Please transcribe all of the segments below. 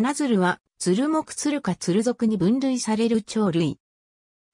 ナズルは、鶴木鶴か鶴族に分類される鳥類。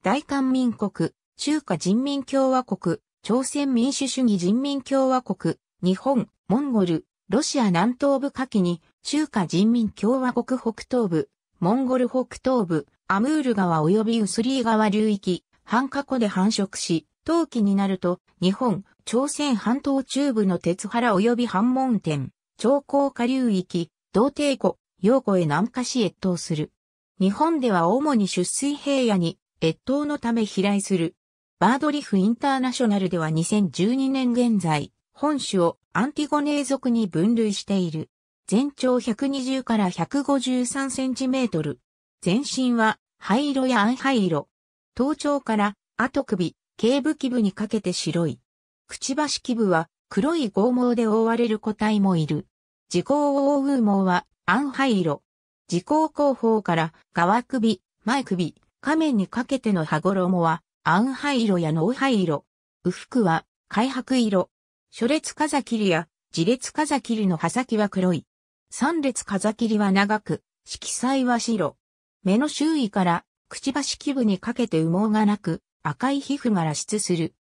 大韓民国、中華人民共和国、朝鮮民主主義人民共和国、日本、モンゴル、ロシア南東部下記に、中華人民共和国北東部、モンゴル北東部、アムール川及びウスリー川流域、半過去で繁殖し、冬季になると、日本、朝鮮半島中部の鉄原及び半門店、長江下流域、同帝湖、陽子へ南下し越冬する。日本では主に出水平野に越冬のため飛来する。バードリフインターナショナルでは2012年現在、本種をアンティゴネー属に分類している。全長120から153センチメートル。全身は灰色や暗灰色。頭頂から後首、頸部基部にかけて白い。くちばし基部は黒い剛毛で覆われる個体もいる。時効を覆う毛はアンハイロ。時効後方から側首、前首、仮面にかけての羽衣は、アンハイロやノウハイロ。右服は、開白色。初列風切りや、自列風切りの刃先は黒い。三列風切りは長く、色彩は白。目の周囲から、くちばし基部にかけて羽毛がなく、赤い皮膚が脱出する。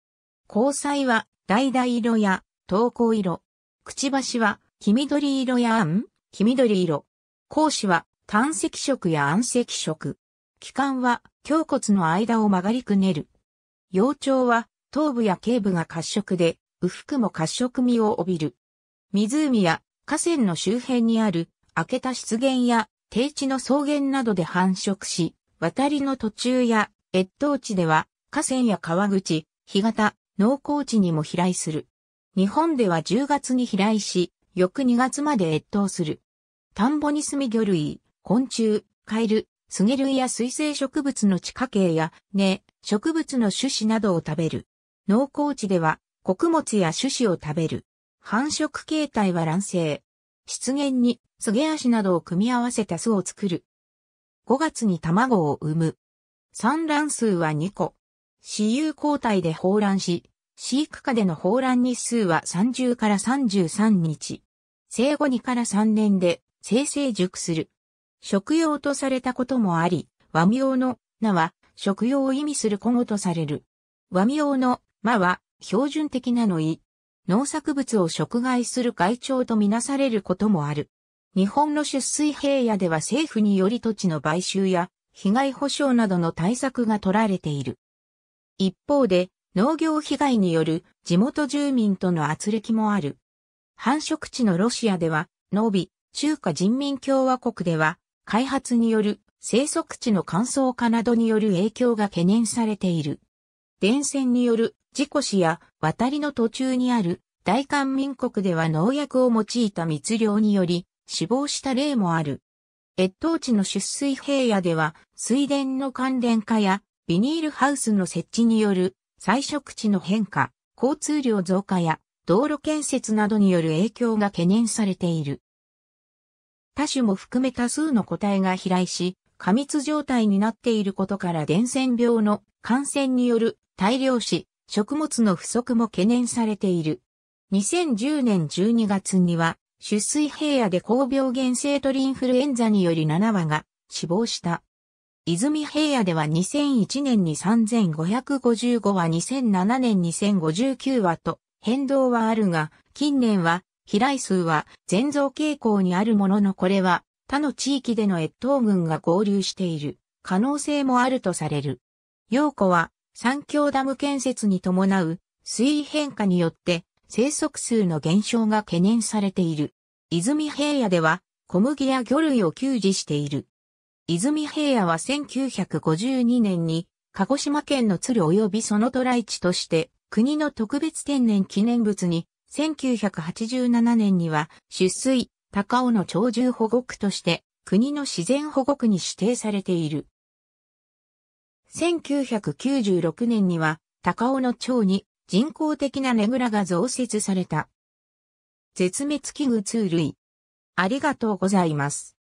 交際は、橙色や、瞳孔色。くちばしは、黄緑色やあん、黄緑色。講師は胆石色や暗石色。気管は胸骨の間を曲がりくねる。腰腸は頭部や頸部が褐色で、右腹も褐色味を帯びる。湖や河川の周辺にある開けた湿原や低地の草原などで繁殖し、渡りの途中や越冬地では河川や川口、干潟、農耕地にも飛来する。日本では10月に飛来し、翌2月まで越冬する。田んぼに住み魚類、昆虫、カエル、スゲ類や水生植物の地下茎や根、植物の種子などを食べる。農耕地では穀物や種子を食べる。繁殖形態は卵生。湿原にスゲ足などを組み合わせた巣を作る。5月に卵を産む。産卵数は2個。私有交代で放卵し、飼育下での放卵日数は30から33日。生後2から3年で生成熟する。食用とされたこともあり、和名の名は食用を意味する古語とされる。和名の間は標準的なのに農作物を食害する害鳥とみなされることもある。日本の出水平野では政府により土地の買収や被害補償などの対策が取られている。一方で農業被害による地元住民との圧力もある。繁殖地のロシアでは農備、中華人民共和国では、開発による生息地の乾燥化などによる影響が懸念されている。電線による事故死や渡りの途中にある大韓民国では農薬を用いた密漁により死亡した例もある。越冬地の出水平野では水田の関連化やビニールハウスの設置による採食地の変化、交通量増加や道路建設などによる影響が懸念されている。多種も含め多数の個体が飛来し、過密状態になっていることから伝染病の感染による大量死、食物の不足も懸念されている。2010年12月には、出水平野で高病原性鳥インフルエンザにより7羽が死亡した。泉平野では2001年に3555羽、2007年2059羽と変動はあるが、近年は飛来数は全増傾向にあるもののこれは他の地域での越冬群が合流している可能性もあるとされる。陽子は三峡ダム建設に伴う水位変化によって生息数の減少が懸念されている。泉平野では小麦や魚類を給仕している。泉平野は1952年に鹿児島県の鶴及びその都来地として国の特別天然記念物に1987年には、出水、高尾の鳥獣保護区として、国の自然保護区に指定されている。1996年には、高尾の町に人工的なねぐらが増設された。絶滅危惧2類。ありがとうございます。